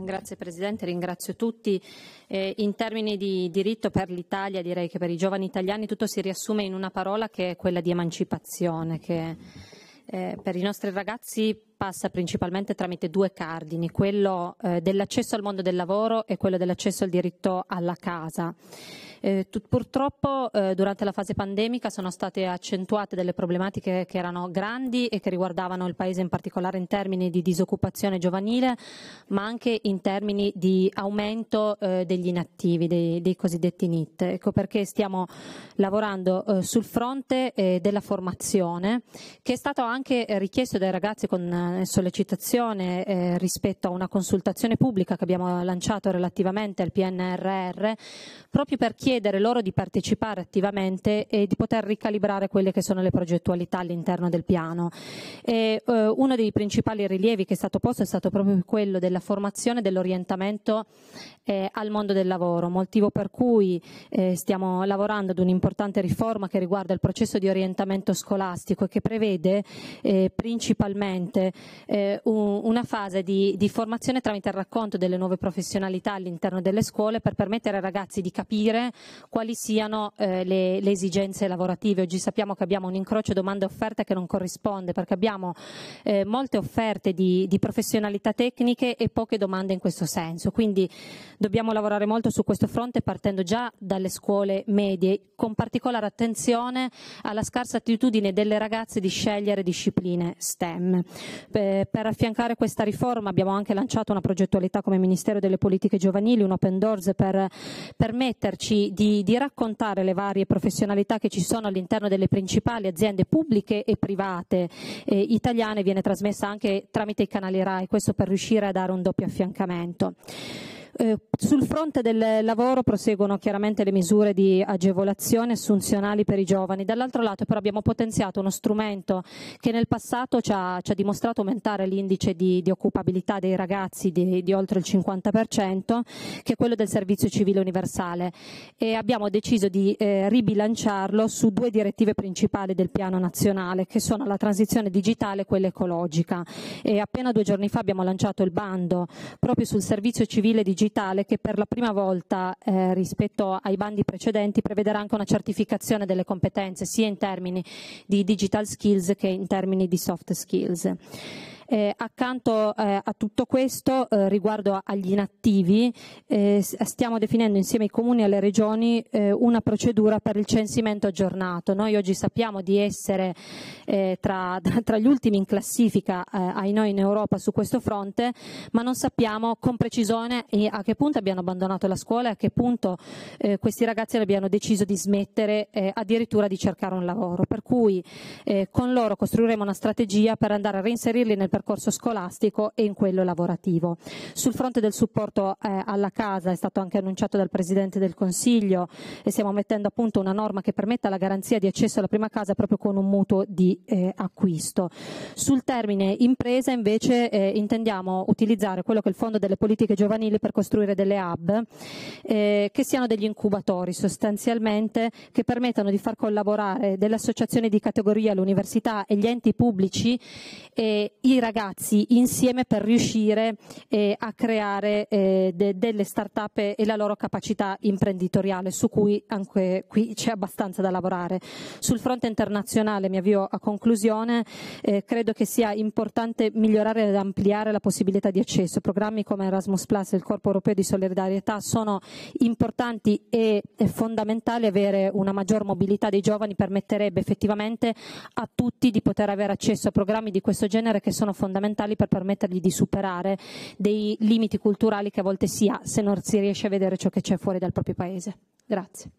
Grazie Presidente, ringrazio tutti. Eh, in termini di diritto per l'Italia direi che per i giovani italiani tutto si riassume in una parola che è quella di emancipazione, che eh, per i nostri ragazzi passa principalmente tramite due cardini, quello eh, dell'accesso al mondo del lavoro e quello dell'accesso al diritto alla casa. Eh, tut, purtroppo eh, durante la fase pandemica sono state accentuate delle problematiche che erano grandi e che riguardavano il Paese in particolare in termini di disoccupazione giovanile, ma anche in termini di aumento eh, degli inattivi, dei, dei, cosiddetti NIT. Ecco perché stiamo lavorando eh, sul fronte eh, della formazione, che è stato anche richiesto dai ragazzi con eh, eh, sollecitazione eh, rispetto a una consultazione pubblica che abbiamo lanciato relativamente al PNRR, proprio per chiedere loro di partecipare attivamente e di poter ricalibrare quelle che sono le progettualità all'interno del piano. E, eh, uno dei principali rilievi che è stato posto è stato proprio quello della formazione e dell'orientamento eh, al mondo del lavoro, motivo per cui eh, stiamo lavorando ad un'importante riforma che riguarda il processo di orientamento scolastico e che prevede eh, principalmente eh, un, una fase di, di, formazione tramite il racconto delle nuove professionalità all'interno delle scuole per permettere ai ragazzi di capire quali siano eh, le, le, esigenze lavorative. Oggi sappiamo che abbiamo un incrocio domande e offerte che non corrisponde perché abbiamo eh, molte offerte di, di professionalità tecniche e poche domande in questo senso. Quindi dobbiamo lavorare molto su questo fronte partendo già dalle scuole medie, con particolare attenzione alla scarsa attitudine delle ragazze di scegliere discipline STEM per, per affiancare questa riforma abbiamo anche lanciato una progettualità come Ministero delle Politiche Giovanili, un Open Doors per permetterci di, di raccontare le varie professionalità che ci sono all'interno delle principali aziende pubbliche e private eh, italiane, viene trasmessa anche tramite i canali RAI, questo per riuscire a dare un doppio affiancamento. Eh, sul fronte del lavoro proseguono chiaramente le misure di agevolazione assunzionali per i giovani, dall'altro lato però abbiamo potenziato uno strumento che nel passato ci ha, ci ha dimostrato aumentare l'indice di, di occupabilità dei ragazzi di, di, oltre il 50%, che è quello del servizio civile universale e abbiamo deciso di eh, ribilanciarlo su due direttive principali del piano nazionale che sono la transizione digitale e quella ecologica. E appena due giorni fa abbiamo lanciato il bando proprio sul servizio civile digitale digitale che per la prima volta eh, rispetto ai bandi precedenti prevederà anche una certificazione delle competenze sia in termini di digital skills che in termini di soft skills. Eh, accanto eh, a tutto questo, eh, riguardo agli inattivi, eh, stiamo definendo insieme ai comuni e alle regioni eh, una procedura per il censimento aggiornato. Noi oggi sappiamo di essere eh, tra, tra, gli ultimi in classifica ai noi in Europa su questo fronte, ma non sappiamo con precisione a che punto abbiano abbandonato la scuola e a che punto questi ragazzi abbiano deciso di smettere addirittura di cercare un lavoro. Per cui con loro costruiremo una strategia per andare a reinserirli nel percorso percorso scolastico e in quello lavorativo. Sul fronte del supporto eh, alla casa è stato anche annunciato dal Presidente del Consiglio e stiamo mettendo a punto una norma che permetta la garanzia di accesso alla prima casa proprio con un mutuo di eh, acquisto. Sul termine impresa invece eh, intendiamo utilizzare quello che è il Fondo delle politiche giovanili per costruire delle hub eh, che siano degli incubatori sostanzialmente che permettano di far collaborare delle associazioni di categoria, l'università e gli enti pubblici e i ragazzi insieme per riuscire eh, a creare eh, de- delle start-up e la loro capacità imprenditoriale, su cui anche qui c'è abbastanza da lavorare. Sul fronte internazionale, mi avvio a conclusione, eh, credo che sia importante migliorare ed ampliare la possibilità di accesso. Programmi come Erasmus Plus e il Corpo Europeo di Solidarietà sono importanti e è fondamentale avere una maggior mobilità dei giovani permetterebbe effettivamente a tutti di poter avere accesso a programmi di questo genere che sono sono fondamentali per permettergli di superare dei limiti culturali che a volte si ha se non si riesce a vedere ciò che c'è fuori dal proprio paese. Grazie.